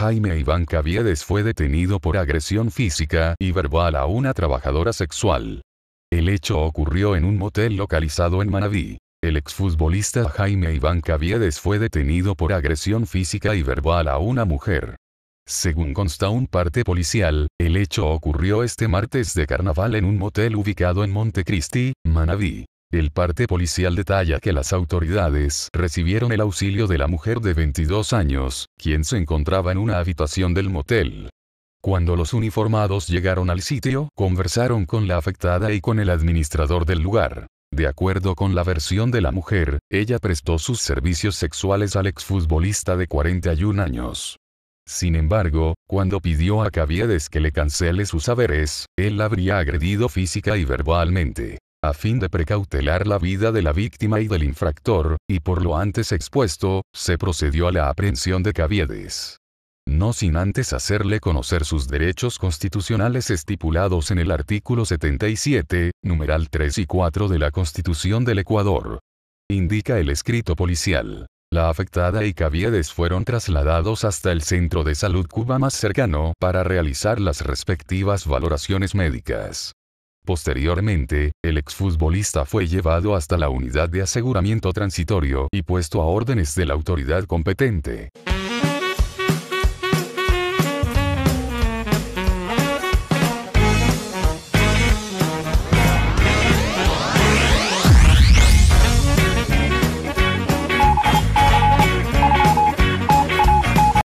Jaime Iván Caviedes fue detenido por agresión física y verbal a una trabajadora sexual. El hecho ocurrió en un motel localizado en Manabí. El exfutbolista Jaime Iván Caviedes fue detenido por agresión física y verbal a una mujer. Según consta un parte policial, el hecho ocurrió este martes de carnaval en un motel ubicado en Montecristi, Manabí. El parte policial detalla que las autoridades recibieron el auxilio de la mujer de 22 años, quien se encontraba en una habitación del motel. Cuando los uniformados llegaron al sitio, conversaron con la afectada y con el administrador del lugar. De acuerdo con la versión de la mujer, ella prestó sus servicios sexuales al exfutbolista de 41 años. Sin embargo, cuando pidió a Caviedes que le cancele sus haberes, él la habría agredido física y verbalmente a fin de precautelar la vida de la víctima y del infractor, y por lo antes expuesto, se procedió a la aprehensión de Caviedes. No sin antes hacerle conocer sus derechos constitucionales estipulados en el artículo 77, numeral 3 y 4 de la Constitución del Ecuador. Indica el escrito policial. La afectada y Caviedes fueron trasladados hasta el centro de salud Cuba más cercano para realizar las respectivas valoraciones médicas. Posteriormente, el exfutbolista fue llevado hasta la unidad de aseguramiento transitorio y puesto a órdenes de la autoridad competente.